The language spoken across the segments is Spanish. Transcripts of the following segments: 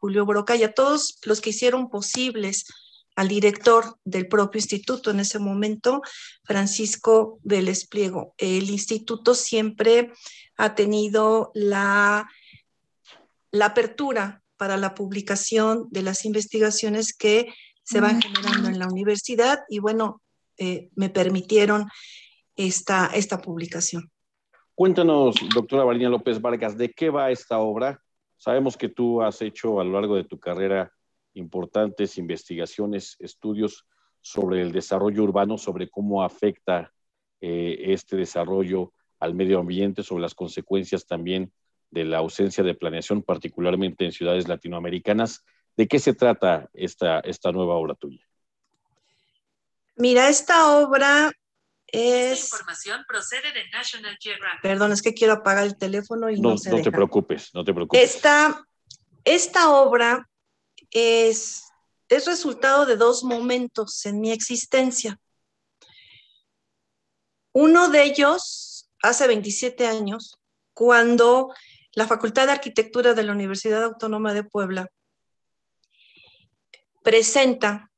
Julio Broca y a todos los que hicieron posibles al director del propio instituto en ese momento, Francisco del Pliego El instituto siempre ha tenido la, la apertura para la publicación de las investigaciones que se van generando en la universidad y bueno, eh, me permitieron esta, esta publicación. Cuéntanos, doctora Valina López Vargas, ¿de qué va esta obra? Sabemos que tú has hecho a lo largo de tu carrera importantes investigaciones, estudios sobre el desarrollo urbano, sobre cómo afecta eh, este desarrollo al medio ambiente, sobre las consecuencias también de la ausencia de planeación, particularmente en ciudades latinoamericanas. ¿De qué se trata esta, esta nueva obra tuya? Mira, esta obra esta información procede de National Geographic. Perdón, es que quiero apagar el teléfono y no, no No te preocupes, no te preocupes. Esta, esta obra es, es resultado de dos momentos en mi existencia. Uno de ellos, hace 27 años, cuando la Facultad de Arquitectura de la Universidad Autónoma de Puebla presenta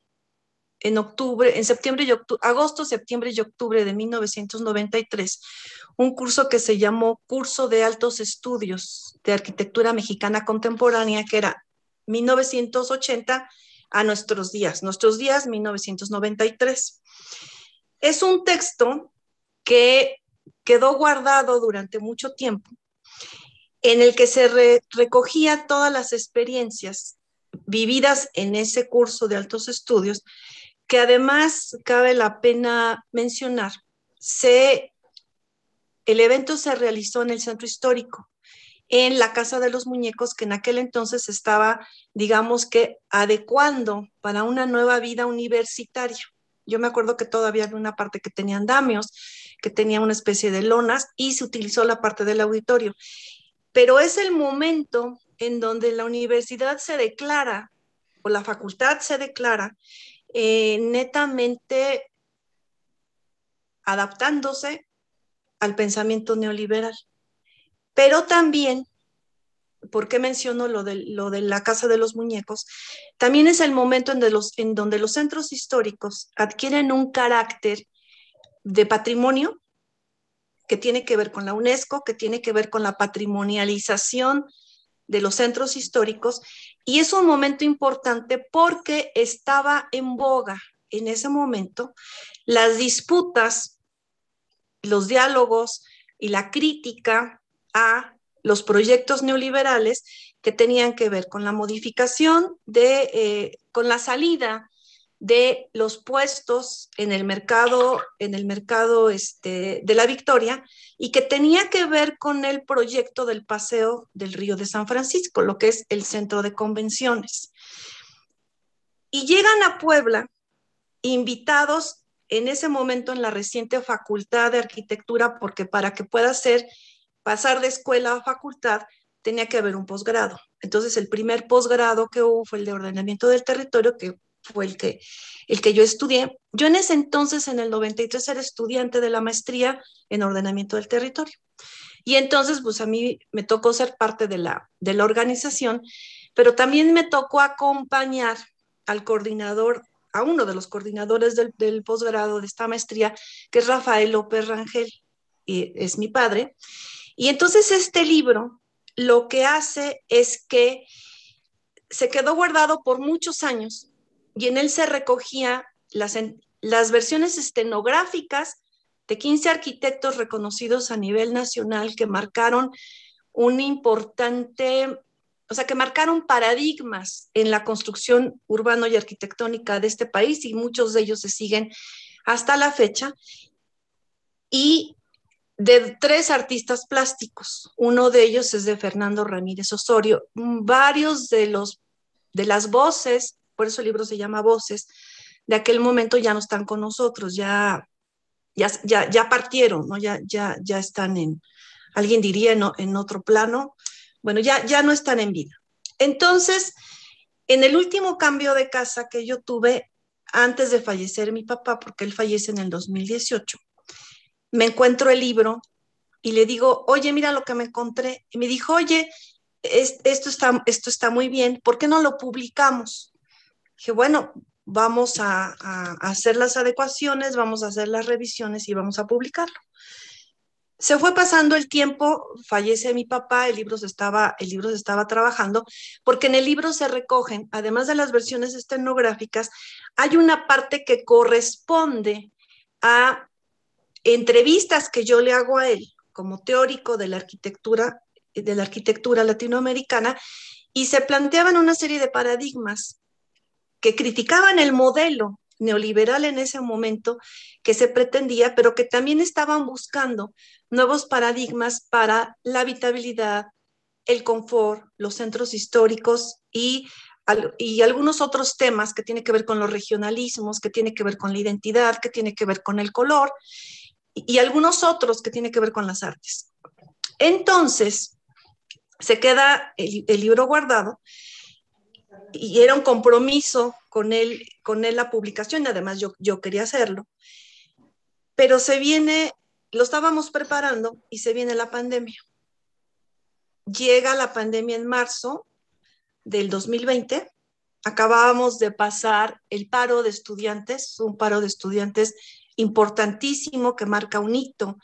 en octubre, en septiembre y octubre, agosto, septiembre y octubre de 1993, un curso que se llamó Curso de Altos Estudios de Arquitectura Mexicana Contemporánea, que era 1980 a nuestros días, nuestros días 1993. Es un texto que quedó guardado durante mucho tiempo, en el que se recogía todas las experiencias vividas en ese curso de altos estudios que además cabe la pena mencionar. Se, el evento se realizó en el centro histórico, en la Casa de los Muñecos, que en aquel entonces estaba, digamos que, adecuando para una nueva vida universitaria. Yo me acuerdo que todavía había una parte que tenía andamios, que tenía una especie de lonas y se utilizó la parte del auditorio. Pero es el momento en donde la universidad se declara o la facultad se declara eh, netamente adaptándose al pensamiento neoliberal. Pero también, ¿por qué menciono lo de, lo de la Casa de los Muñecos? También es el momento en, en donde los centros históricos adquieren un carácter de patrimonio que tiene que ver con la UNESCO, que tiene que ver con la patrimonialización de los centros históricos y es un momento importante porque estaba en boga en ese momento las disputas, los diálogos y la crítica a los proyectos neoliberales que tenían que ver con la modificación de, eh, con la salida de los puestos en el mercado, en el mercado este, de la Victoria y que tenía que ver con el proyecto del paseo del río de San Francisco, lo que es el centro de convenciones. Y llegan a Puebla invitados en ese momento en la reciente Facultad de Arquitectura, porque para que pueda ser pasar de escuela a facultad, tenía que haber un posgrado. Entonces, el primer posgrado que hubo fue el de ordenamiento del territorio, que fue el que, el que yo estudié. Yo en ese entonces, en el 93, era estudiante de la maestría en ordenamiento del territorio. Y entonces, pues a mí me tocó ser parte de la, de la organización, pero también me tocó acompañar al coordinador, a uno de los coordinadores del, del posgrado de esta maestría, que es Rafael López Rangel, y es mi padre. Y entonces este libro lo que hace es que se quedó guardado por muchos años y en él se recogía las, las versiones estenográficas de 15 arquitectos reconocidos a nivel nacional que marcaron un importante, o sea, que marcaron paradigmas en la construcción urbano y arquitectónica de este país y muchos de ellos se siguen hasta la fecha. Y de tres artistas plásticos, uno de ellos es de Fernando Ramírez Osorio. Varios de los de las voces por eso el libro se llama Voces, de aquel momento ya no están con nosotros, ya, ya, partieron, ¿no? ya, ya, ya están en, alguien diría en, otro plano, bueno, ya, ya no están en vida. Entonces, en el último cambio de casa que yo tuve antes de fallecer mi papá, porque él fallece en el 2018, me encuentro el libro y le digo, oye, mira lo que me encontré. Y me dijo, oye, esto, está, esto está muy bien, ¿por qué no lo publicamos? dije, bueno, vamos a, hacer las adecuaciones, vamos a hacer las revisiones y vamos a publicarlo. Se fue pasando el tiempo, fallece mi papá, el libro se estaba, el libro se estaba trabajando, porque en el libro se recogen, además de las versiones estenográficas, hay una parte que corresponde a entrevistas que yo le hago a él como teórico de la arquitectura de la arquitectura latinoamericana y se planteaban una serie de paradigmas que criticaban el modelo neoliberal en ese momento que se pretendía, pero que también estaban buscando nuevos paradigmas para la habitabilidad, el confort, los centros históricos y, y algunos otros temas que tienen que ver con los regionalismos, que tiene que ver con la identidad, que tiene que ver con el color y, algunos otros que tienen que ver con las artes. Entonces, se queda el libro guardado y era un compromiso con él, con él la publicación, y además yo, quería hacerlo. Pero se viene, lo estábamos preparando y se viene la pandemia. Llega la pandemia en marzo del 2020. Acabábamos de pasar el paro de estudiantes, un paro de estudiantes importantísimo que marca un hito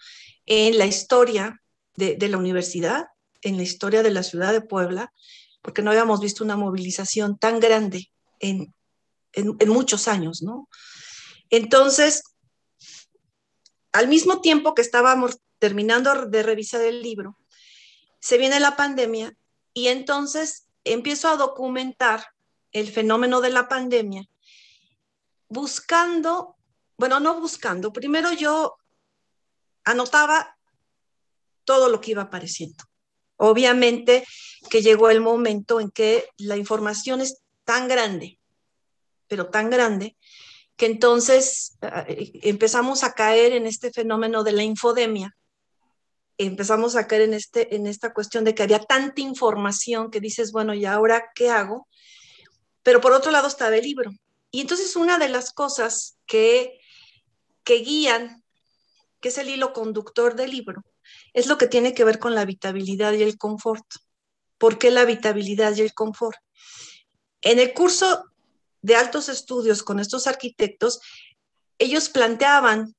en la historia de la universidad, en la historia de la ciudad de Puebla porque no habíamos visto una movilización tan grande en, muchos años, ¿no? Entonces, al mismo tiempo que estábamos terminando de revisar el libro, se viene la pandemia y entonces empiezo a documentar el fenómeno de la pandemia buscando, bueno, no buscando, primero yo anotaba todo lo que iba apareciendo. Obviamente que llegó el momento en que la información es tan grande, pero tan grande, que entonces eh, empezamos a caer en este fenómeno de la infodemia, empezamos a caer en, este, en esta cuestión de que había tanta información que dices, bueno, ¿y ahora qué hago? Pero por otro lado estaba el libro. Y entonces una de las cosas que, que guían, que es el hilo conductor del libro, es lo que tiene que ver con la habitabilidad y el confort. ¿Por qué la habitabilidad y el confort? En el curso de altos estudios con estos arquitectos, ellos planteaban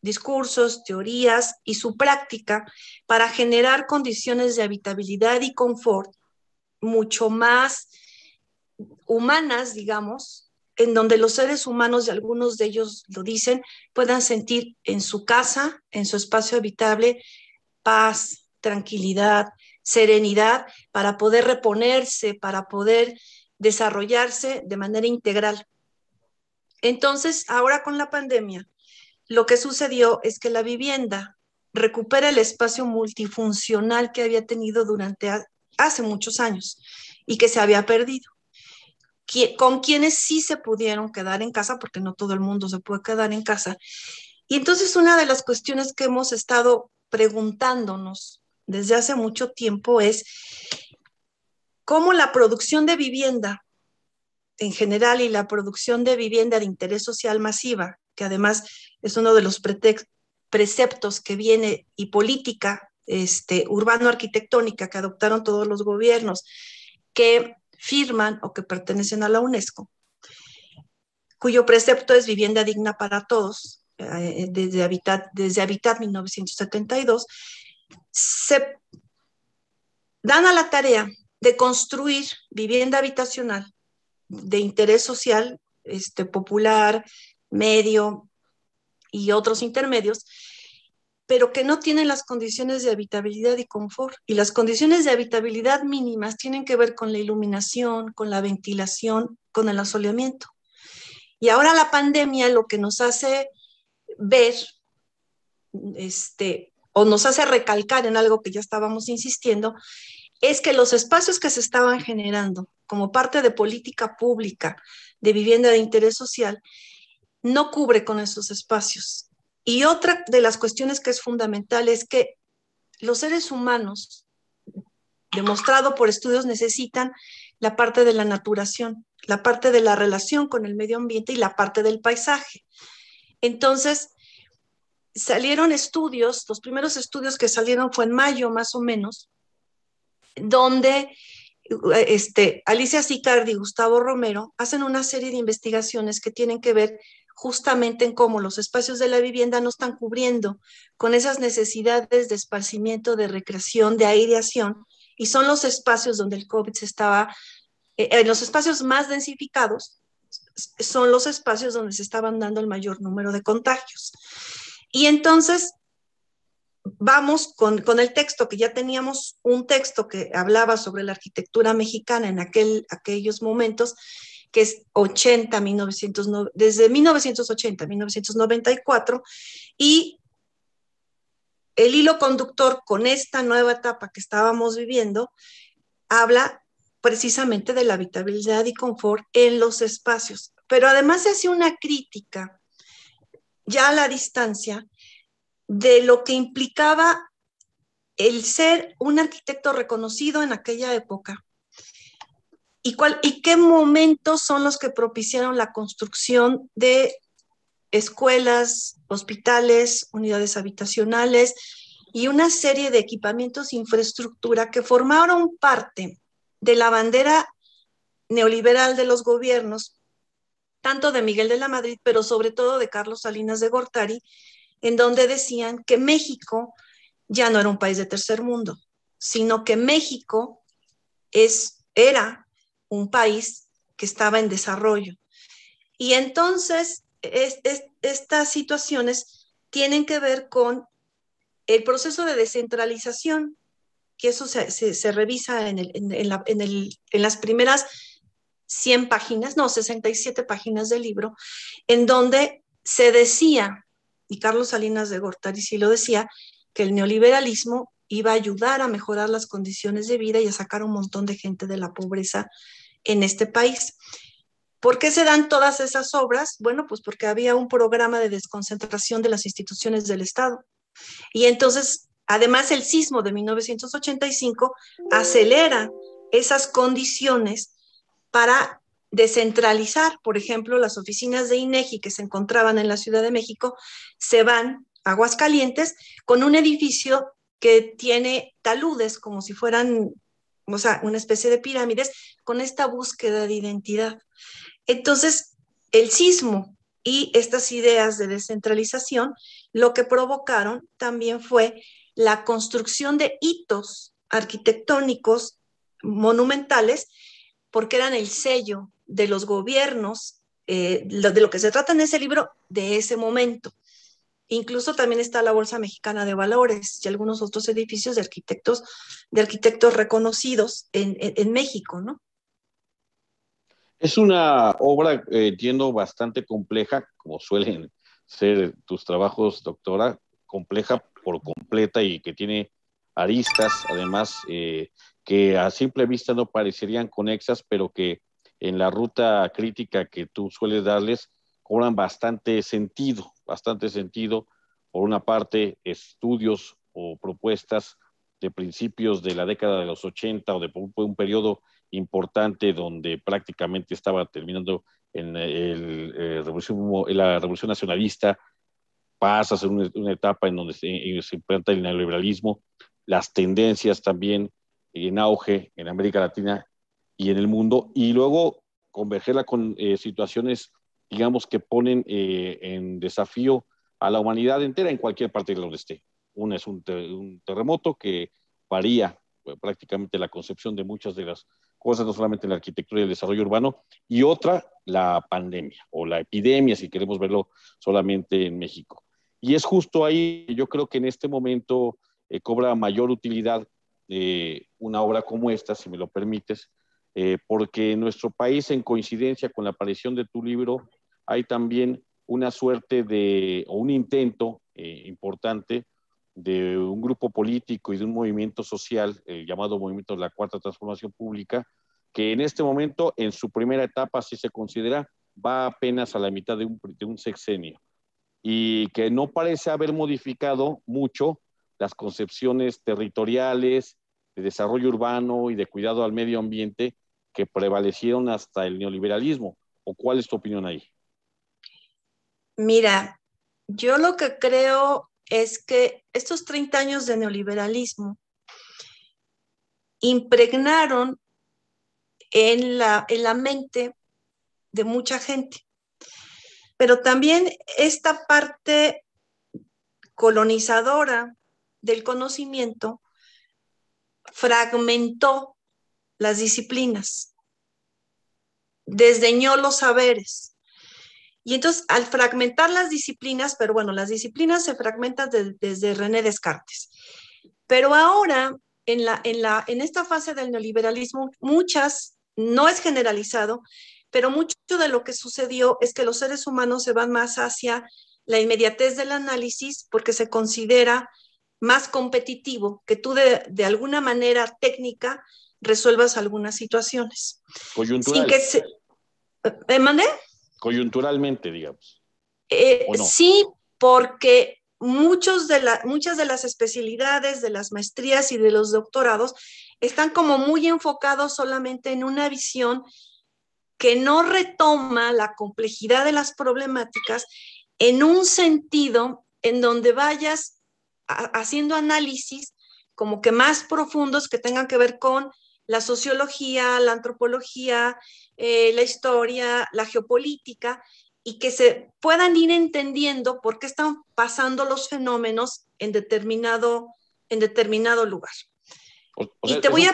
discursos, teorías y su práctica para generar condiciones de habitabilidad y confort mucho más humanas, digamos, en donde los seres humanos, y algunos de ellos lo dicen, puedan sentir en su casa, en su espacio habitable, paz, tranquilidad, serenidad, para poder reponerse, para poder desarrollarse de manera integral. Entonces, ahora con la pandemia, lo que sucedió es que la vivienda recupera el espacio multifuncional que había tenido durante hace muchos años y que se había perdido con quienes sí se pudieron quedar en casa, porque no todo el mundo se puede quedar en casa. Y entonces una de las cuestiones que hemos estado preguntándonos desde hace mucho tiempo es cómo la producción de vivienda en general y la producción de vivienda de interés social masiva, que además es uno de los preceptos que viene y política este, urbano-arquitectónica que adoptaron todos los gobiernos, que firman o que pertenecen a la UNESCO, cuyo precepto es vivienda digna para todos, eh, desde, Habitat, 1972, se dan a la tarea de construir vivienda habitacional de interés social, este, popular, medio y otros intermedios, pero que no tienen las condiciones de habitabilidad y confort. Y las condiciones de habitabilidad mínimas tienen que ver con la iluminación, con la ventilación, con el asoleamiento. Y ahora la pandemia lo que nos hace ver, este, o nos hace recalcar en algo que ya estábamos insistiendo, es que los espacios que se estaban generando como parte de política pública de vivienda de interés social no cubre con esos espacios y otra de las cuestiones que es fundamental es que los seres humanos, demostrado por estudios, necesitan la parte de la naturación, la parte de la relación con el medio ambiente y la parte del paisaje. Entonces, salieron estudios, los primeros estudios que salieron fue en mayo más o menos, donde este, Alicia Sicardi y Gustavo Romero hacen una serie de investigaciones que tienen que ver justamente en cómo los espacios de la vivienda no están cubriendo con esas necesidades de esparcimiento, de recreación, de aireación, y son los espacios donde el COVID se estaba, en eh, eh, los espacios más densificados, son los espacios donde se estaban dando el mayor número de contagios. Y entonces vamos con, el texto, que ya teníamos un texto que hablaba sobre la arquitectura mexicana en aquel, aquellos momentos, que es 80, desde 1980, 1994, y el hilo conductor con esta nueva etapa que estábamos viviendo habla precisamente de la habitabilidad y confort en los espacios, pero además se hace una crítica ya a la distancia de lo que implicaba el ser un arquitecto reconocido en aquella época ¿Y, ¿Y qué momentos son los que propiciaron la construcción de escuelas, hospitales, unidades habitacionales y una serie de equipamientos, e infraestructura que formaron parte de la bandera neoliberal de los gobiernos, tanto de Miguel de la Madrid, pero sobre todo de Carlos Salinas de Gortari, en donde decían que México ya no era un país de tercer mundo, sino que México es, era un país que estaba en desarrollo. Y entonces estas situaciones tienen que ver con el proceso de descentralización, que eso se, revisa en, las primeras 100 páginas, no, 67 páginas del libro, en donde se decía, y Carlos Salinas de Gortari sí lo decía, que el neoliberalismo iba a ayudar a mejorar las condiciones de vida y a sacar un montón de gente de la pobreza en este país. ¿Por qué se dan todas esas obras? Bueno, pues porque había un programa de desconcentración de las instituciones del Estado. Y entonces, además, el sismo de 1985 acelera esas condiciones para descentralizar, por ejemplo, las oficinas de INEGI e que se encontraban en la Ciudad de México, se van a Aguascalientes con un edificio que tiene taludes como si fueran o sea, una especie de pirámides con esta búsqueda de identidad. Entonces, el sismo y estas ideas de descentralización lo que provocaron también fue la construcción de hitos arquitectónicos monumentales, porque eran el sello de los gobiernos, eh, de lo que se trata en ese libro, de ese momento. Incluso también está la Bolsa Mexicana de Valores y algunos otros edificios de arquitectos, de arquitectos reconocidos en, México, ¿no? Es una obra, eh, entiendo, bastante compleja, como suelen ser tus trabajos, doctora, compleja por completa y que tiene aristas, además, eh, que a simple vista no parecerían conexas, pero que en la ruta crítica que tú sueles darles, cobran bastante sentido, bastante sentido. Por una parte, estudios o propuestas de principios de la década de los 80 o de un periodo importante donde prácticamente estaba terminando en, el, eh, la revolución nacionalista, pasa a ser una, etapa en donde se, implanta el neoliberalismo, las tendencias también en auge en América Latina y en el mundo, y luego convergerla con eh, situaciones digamos, que ponen eh, en desafío a la humanidad entera en cualquier parte de donde esté. Una es un, terremoto que varía eh, prácticamente la concepción de muchas de las cosas, no solamente en la arquitectura y el desarrollo urbano, y otra, la pandemia o la epidemia, si queremos verlo solamente en México. Y es justo ahí, yo creo que en este momento eh, cobra mayor utilidad una obra como esta, si me lo permites, porque nuestro país, en coincidencia con la aparición de tu libro, hay también una suerte de, o un intento eh, importante de un grupo político y de un movimiento social, eh, llamado movimiento de la Cuarta Transformación Pública, que en este momento, en su primera etapa, si se considera, va apenas a la mitad de un, de un sexenio y que no parece haber modificado mucho las concepciones territoriales, de desarrollo urbano y de cuidado al medio ambiente que prevalecieron hasta el neoliberalismo. ¿O cuál es tu opinión ahí? Mira, yo lo que creo es que estos 30 años de neoliberalismo impregnaron en la, en la mente de mucha gente. Pero también esta parte colonizadora del conocimiento fragmentó las disciplinas, desdeñó los saberes y entonces, al fragmentar las disciplinas, pero bueno, las disciplinas se fragmentan desde René Descartes. Pero ahora, en, la, en, la, en esta fase del neoliberalismo, muchas, no es generalizado, pero mucho de lo que sucedió es que los seres humanos se van más hacia la inmediatez del análisis porque se considera más competitivo que tú de, de alguna manera técnica resuelvas algunas situaciones. Coyuntural. Sin que se, ¿Eh, ¿Mandé? coyunturalmente, digamos. Eh, sí, porque muchos de muchas de las especialidades, de las maestrías y de los doctorados están como muy enfocados solamente en una visión que no retoma la complejidad de las problemáticas en un sentido en donde vayas haciendo análisis como que más profundos que tengan que ver con la sociología, la antropología, eh, la historia, la geopolítica, y que se puedan ir entendiendo por qué están pasando los fenómenos en determinado, en determinado lugar. y voy a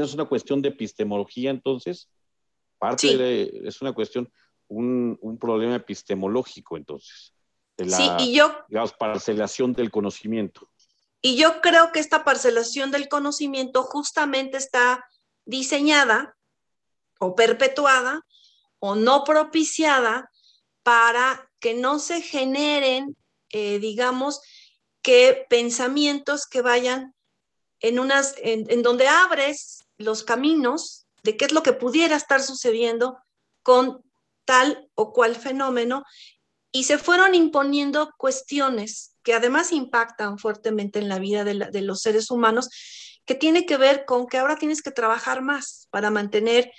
es, una cuestión de epistemología entonces. Parte es una cuestión, un, problema epistemológico entonces. De la, y yo... parcelación del conocimiento. Y yo creo que esta parcelación del conocimiento justamente está diseñada o perpetuada o no propiciada para que no se generen, eh, digamos, que pensamientos que vayan en unas, en donde abres los caminos de qué es lo que pudiera estar sucediendo con tal o cual fenómeno y se fueron imponiendo cuestiones que además impactan fuertemente en la vida de, los seres humanos, que tiene que ver con que ahora tienes que trabajar más para mantener,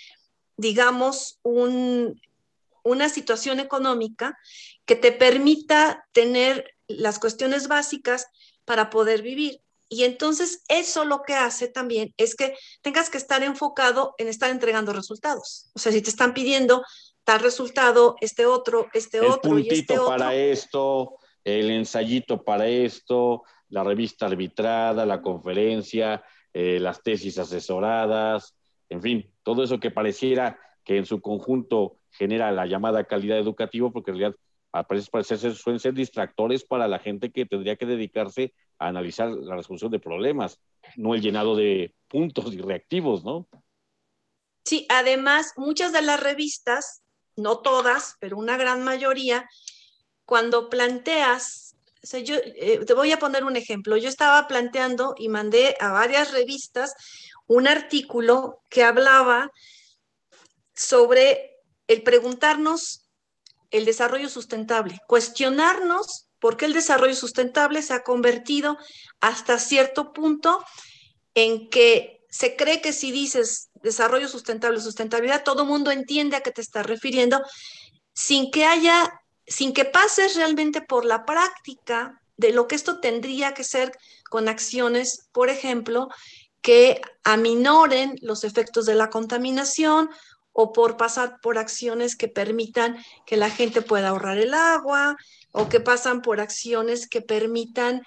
digamos, una situación económica que te permita tener las cuestiones básicas para poder vivir. Y entonces eso lo que hace también es que tengas que estar enfocado en estar entregando resultados. O sea, si te están pidiendo tal resultado, este otro, este otro puntito y este otro. para esto el ensayito para esto, la revista arbitrada, la conferencia, eh, las tesis asesoradas, en fin, todo eso que pareciera que en su conjunto genera la llamada calidad educativa, porque en realidad parece parecer suelen ser distractores para la gente que tendría que dedicarse a analizar la resolución de problemas, no el llenado de puntos y reactivos, ¿no? Sí, además, muchas de las revistas, no todas, pero una gran mayoría, cuando planteas, eh, te voy a poner un ejemplo, yo estaba planteando y mandé a varias revistas un artículo que hablaba sobre el preguntarnos el desarrollo sustentable, cuestionarnos por qué el desarrollo sustentable se ha convertido hasta cierto punto en que se cree que si dices desarrollo sustentable, sustentabilidad, todo mundo entiende a qué te estás refiriendo, sin que haya sin que pases realmente por la práctica de lo que esto tendría que ser con acciones, por ejemplo, que aminoren los efectos de la contaminación o por pasar por acciones que permitan que la gente pueda ahorrar el agua o que pasan por acciones que permitan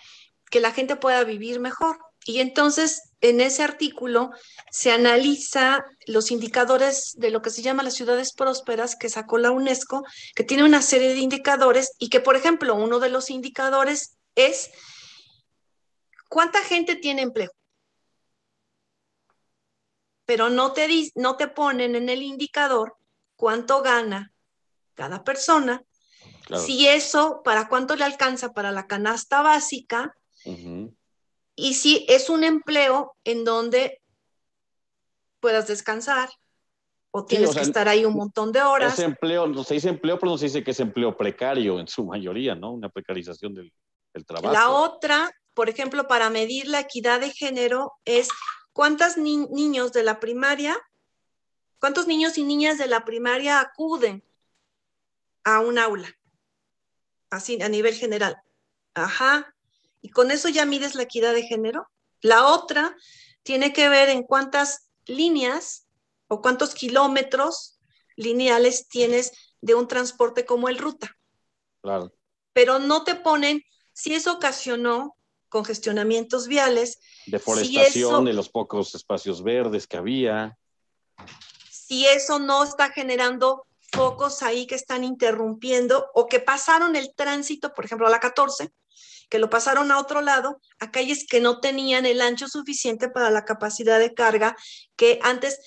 que la gente pueda vivir mejor. Y entonces, en ese artículo se analiza los indicadores de lo que se llama las ciudades prósperas que sacó la UNESCO, que tiene una serie de indicadores y que, por ejemplo, uno de los indicadores es cuánta gente tiene empleo. Pero no te, no te ponen en el indicador cuánto gana cada persona, si eso, para cuánto le alcanza para la canasta básica. Y sí, es un empleo en donde puedas descansar o tienes que estar ahí un e-, montón de horas. No se dice empleo, pero no se dice que es empleo precario en su mayoría, ¿no? Una precarización del, trabajo. La otra, por ejemplo, para medir la equidad de género es cuántos niños de la primaria, cuántos niños y niñas de la primaria acuden a un aula, así a nivel general. Ajá. Y con eso ya mides la equidad de género. La otra tiene que ver en cuántas líneas o cuántos kilómetros lineales tienes de un transporte como el ruta. Claro. Pero no te ponen si eso ocasionó congestionamientos viales. Deforestación en de los pocos espacios verdes que había. Si eso no está generando focos ahí que están interrumpiendo o que pasaron el tránsito, por ejemplo, a la 14, que lo pasaron a otro lado, a calles que no tenían el ancho suficiente para la capacidad de carga que antes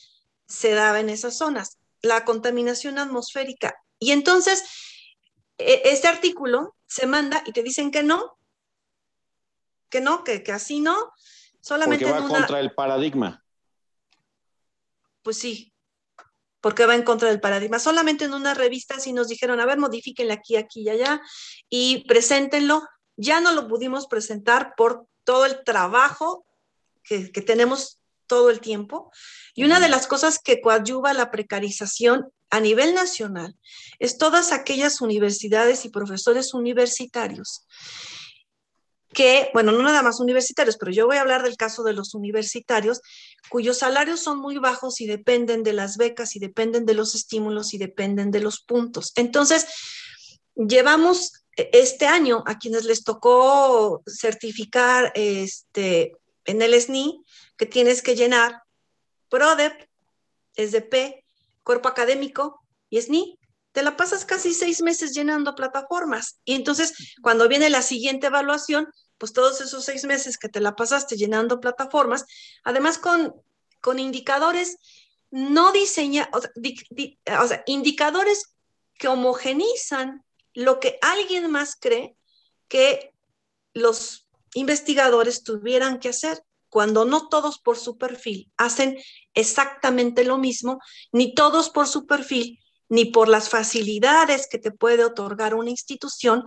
se daba en esas zonas, la contaminación atmosférica. Y entonces, e, este artículo se manda y te dicen que no, que no, que, así no, solamente... Porque va contra el paradigma. Pues sí, porque va en contra del paradigma. Solamente en una revista sí nos dijeron, a ver, modifíquenle aquí, aquí y allá y preséntenlo ya no lo pudimos presentar por todo el trabajo que, tenemos todo el tiempo. Y una de las cosas que coadyuva la precarización a nivel nacional es todas aquellas universidades y profesores universitarios que, bueno, no nada más universitarios, pero yo voy a hablar del caso de los universitarios, cuyos salarios son muy bajos y dependen de las becas y dependen de los estímulos y dependen de los puntos. Entonces, llevamos e-, este año a quienes les tocó certificar este, en el SNI que tienes que llenar PRODEP, e SDP, Cuerpo Académico y SNI. Te la pasas casi seis meses llenando plataformas. Y entonces, cuando viene la siguiente evaluación, pues todos esos seis meses que te la pasaste llenando plataformas, además con, indicadores no diseñados, o sea, indicadores que homogenizan lo que alguien más cree que los investigadores tuvieran que hacer, cuando no todos por su perfil hacen exactamente lo mismo, ni todos por su perfil, ni por las facilidades que te puede otorgar una institución,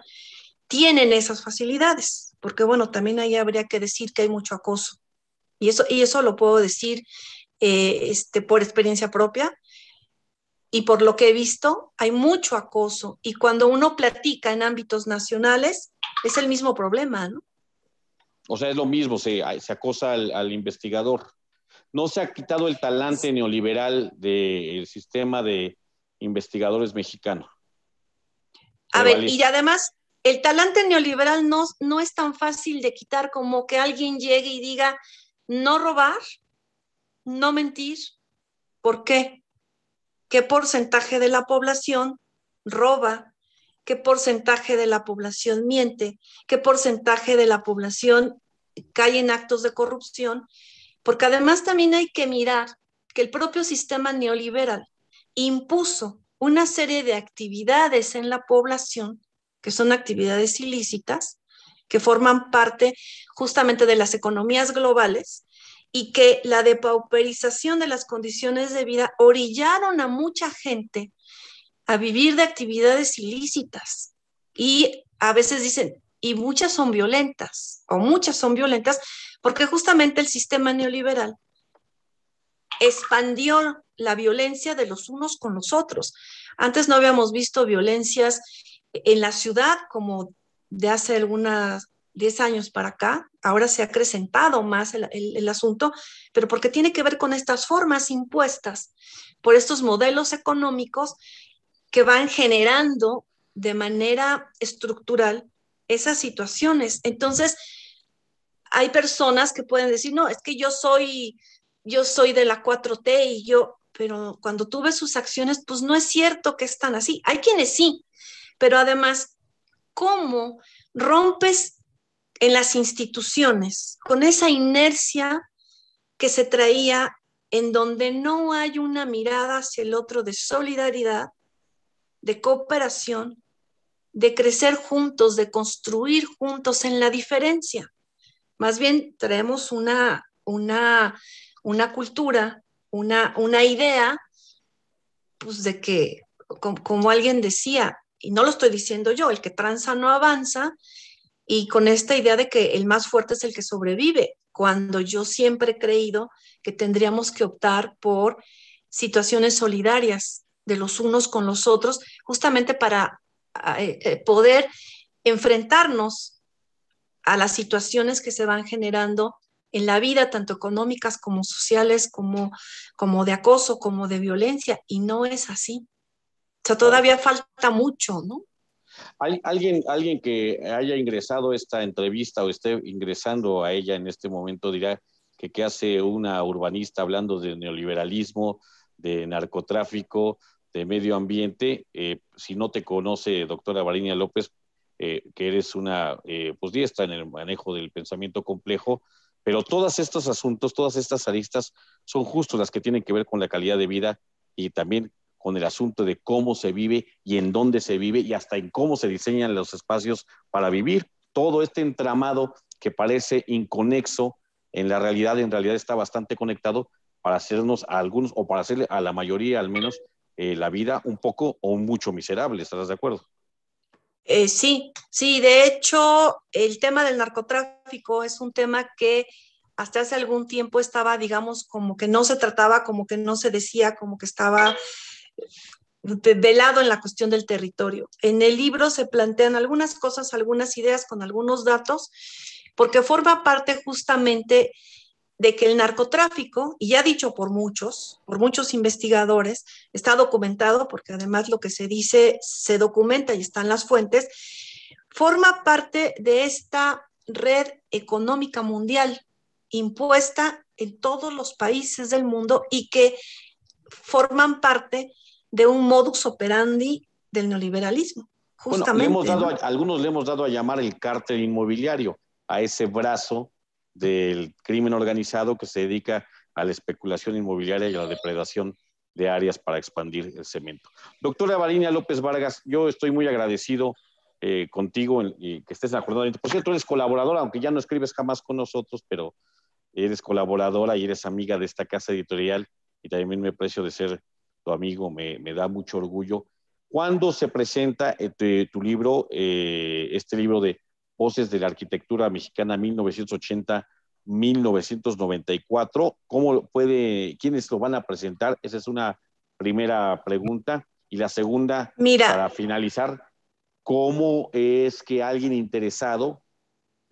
tienen esas facilidades, porque bueno, también ahí habría que decir que hay mucho acoso. Y eso, y eso lo puedo decir eh, este, por experiencia propia, y por lo que he visto, hay mucho acoso. Y cuando uno platica en ámbitos nacionales, es el mismo problema, ¿no? O sea, es lo mismo, se, acosa al, investigador. No se ha quitado el talante neoliberal del sistema de investigadores mexicano. A ver, y además, el talante neoliberal no, no es tan fácil de quitar como que alguien llegue y diga, no robar, no mentir. ¿Por qué? qué porcentaje de la población roba, qué porcentaje de la población miente, qué porcentaje de la población cae en actos de corrupción, porque además también hay que mirar que el propio sistema neoliberal impuso una serie de actividades en la población, que son actividades ilícitas, que forman parte justamente de las economías globales, y que la depauperización de las condiciones de vida orillaron a mucha gente a vivir de actividades ilícitas. Y a veces dicen, y muchas son violentas, o muchas son violentas, porque justamente el sistema neoliberal expandió la violencia de los unos con los otros. Antes no habíamos visto violencias en la ciudad como de hace algunas 10 años para acá, ahora se ha acrecentado más el, asunto, pero porque tiene que ver con estas formas impuestas por estos modelos económicos que van generando de manera estructural esas situaciones. Entonces, hay personas que pueden decir, no, es que yo soy, yo soy de la 4T y yo, pero cuando tuve sus acciones, pues no es cierto que están así. Hay quienes sí, pero además, ¿cómo rompes en las instituciones, con esa inercia que se traía en donde no hay una mirada hacia el otro de solidaridad, de cooperación, de crecer juntos, de construir juntos en la diferencia. Más bien traemos una, una, una cultura, una, una idea, pues de que, como, como alguien decía, y no lo estoy diciendo yo, el que tranza no avanza, y con esta idea de que el más fuerte es el que sobrevive, cuando yo siempre he creído que tendríamos que optar por situaciones solidarias de los unos con los otros, justamente para ah, eh, eh, poder enfrentarnos a las situaciones que se van generando en la vida, tanto económicas como sociales, como, como de acoso, como de violencia, y no es así. O sea, todavía falta mucho, ¿no? alguien, alguien que haya ingresado esta entrevista o esté ingresando a ella en este momento dirá que qué hace una urbanista hablando de neoliberalismo, de narcotráfico, de medio ambiente. Eh, si no te conoce, doctora Varinia López, eh, que eres una eh, pues, en el manejo del pensamiento complejo, pero todos estos asuntos, todas estas aristas son justo las que tienen que ver con la calidad de vida y también con el asunto de cómo se vive y en dónde se vive y hasta en cómo se diseñan los espacios para vivir. Todo este entramado que parece inconexo en la realidad, en realidad está bastante conectado para hacernos a algunos o para hacerle a la mayoría al menos eh, la vida un poco o mucho miserable. ¿Estás de acuerdo? Eh, sí, sí, de hecho, el tema del narcotráfico es un tema que hasta hace algún tiempo estaba, digamos, como que no se trataba, como que no se decía, como que estaba velado lado en la cuestión del territorio. En el libro se plantean algunas cosas, algunas ideas con algunos datos, porque forma parte justamente de que el narcotráfico, y ya dicho por muchos, por muchos investigadores, está documentado, porque además lo que se dice se documenta y están las fuentes, forma parte de esta red económica mundial impuesta en todos los países del mundo y que forman parte de un modus operandi del neoliberalismo. algunos le hemos dado a llamar el cártel inmobiliario, a ese brazo del crimen organizado que se dedica a la especulación inmobiliaria y a la depredación de áreas para expandir el cemento. Doctora Varinia López Vargas, yo estoy muy agradecido eh, contigo y que estés de acuerdo. Por cierto, eres colaboradora, aunque ya no escribes jamás con nosotros, pero eres colaboradora y eres amiga de esta casa editorial y también me aprecio de ser amigo, me, da mucho orgullo. ¿Cuándo se presenta eh, tu libro, eh, este libro de Voces de la Arquitectura Mexicana 1980-1994? ¿Cómo puede, quiénes lo van a presentar? Esa es una primera pregunta. Y la segunda, para finalizar, ¿cómo es que alguien interesado,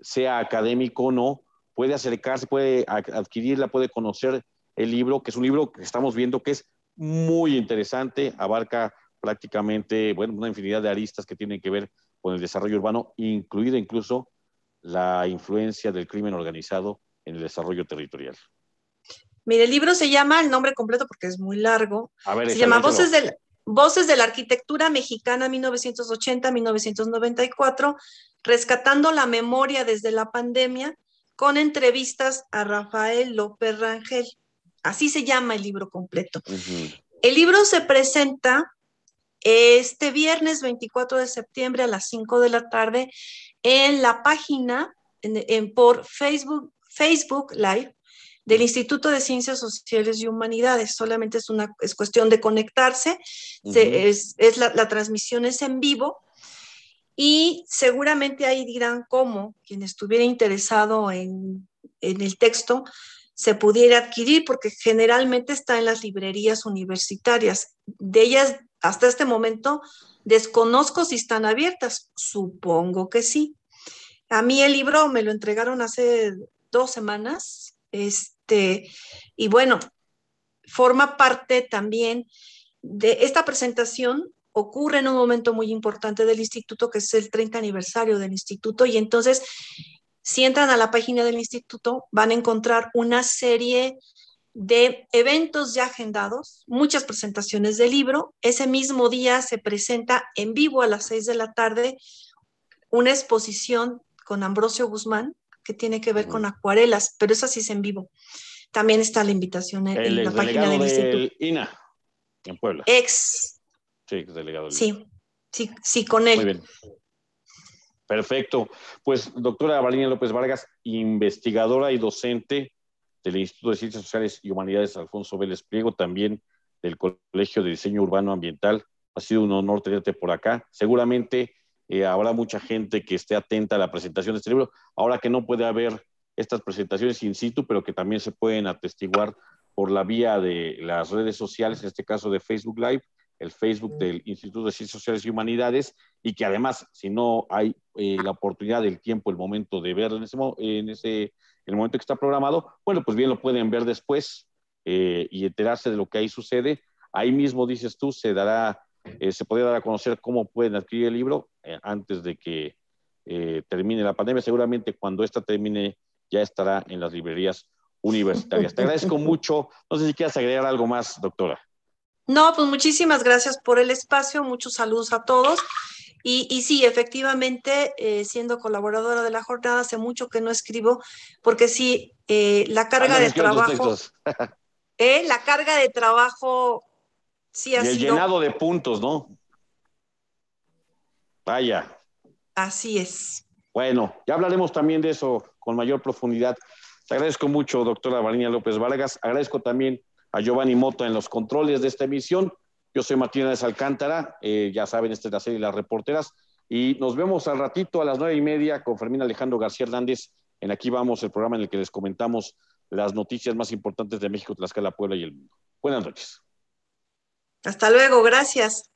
sea académico o no, puede acercarse, puede adquirirla, puede conocer el libro, que es un libro que estamos viendo que es muy interesante, abarca prácticamente, bueno, una infinidad de aristas que tienen que ver con el desarrollo urbano, incluida incluso la influencia del crimen organizado en el desarrollo territorial. Mire, el libro se llama, el nombre completo porque es muy largo, se llama Voces Voces de la Arquitectura Mexicana 1980-1994, Rescatando la Memoria desde la Pandemia, con entrevistas a Rafael López Rangel. Así se llama el libro completo. El libro se presenta este viernes 24 de septiembre a las 5 de la tarde en la página en, por Facebook, Facebook Live del Instituto de Ciencias Sociales y Humanidades. Solamente es, una, es cuestión de conectarse. es, la, transmisión es en vivo y seguramente ahí dirán cómo quien estuviera interesado en, en el texto se pudiera adquirir, porque generalmente está en las librerías universitarias. De ellas, hasta este momento, desconozco si están abiertas. Supongo que sí. A mí el libro me lo entregaron hace dos semanas, este, y bueno, forma parte también de esta presentación ocurre en un momento muy importante del instituto, que es el 30 aniversario del instituto, y entonces si entran a la página del instituto, van a encontrar una serie de eventos ya agendados, muchas presentaciones de libro. Ese mismo día se presenta en vivo a las 6 de la tarde una exposición con Ambrosio Guzmán que tiene que ver con acuarelas, pero esa sí es en vivo. También está la invitación en, la página del, instituto. en Puebla. Ex. Sí, delegado. sí, con él. Muy bien. Perfecto. Pues doctora Valeria López Vargas, investigadora y docente del Instituto de Ciencias Sociales y Humanidades Alfonso Vélez Pliego, también del Colegio de Diseño Urbano Ambiental. Ha sido un honor tenerte por acá. Seguramente eh, habrá mucha gente que esté atenta a la presentación de este libro, ahora que no puede haber estas presentaciones in situ, pero que también se pueden atestiguar por la vía de las redes sociales, en este caso de Facebook Live el Facebook del Instituto de Ciencias Sociales y Humanidades, y que además, si no hay eh, la oportunidad, el tiempo, el momento de verlo en ese, en ese el momento que está programado, bueno, pues bien lo pueden ver después eh, y enterarse de lo que ahí sucede. Ahí mismo, dices tú, se dará, eh, se podría dar a conocer cómo pueden adquirir el libro antes de que termine la pandemia. Seguramente cuando esta termine ya estará en las librerías universitarias. Te agradezco mucho. No sé si quieras agregar algo más, doctora. No, pues muchísimas gracias por el espacio, muchos saludos a todos. Y, y sí, efectivamente, eh, siendo colaboradora de la jornada, hace mucho que no escribo, porque sí, eh, la carga ah, de trabajo. ¿Eh? la carga de trabajo sí ha el sido. llenado de puntos, ¿no? Vaya. Así es. Bueno, ya hablaremos también de eso con mayor profundidad. Te agradezco mucho, doctora Valinia López Vargas. Agradezco también a Giovanni Moto en los controles de esta emisión. Yo soy Martínez Alcántara, eh, ya saben, esta es la serie Las Reporteras, y nos vemos al ratito a las nueve y media con Fermín Alejandro García Hernández en Aquí Vamos, el programa en el que les comentamos las noticias más importantes de México, Tlaxcala, Puebla y el mundo. Buenas noches. Hasta luego, gracias.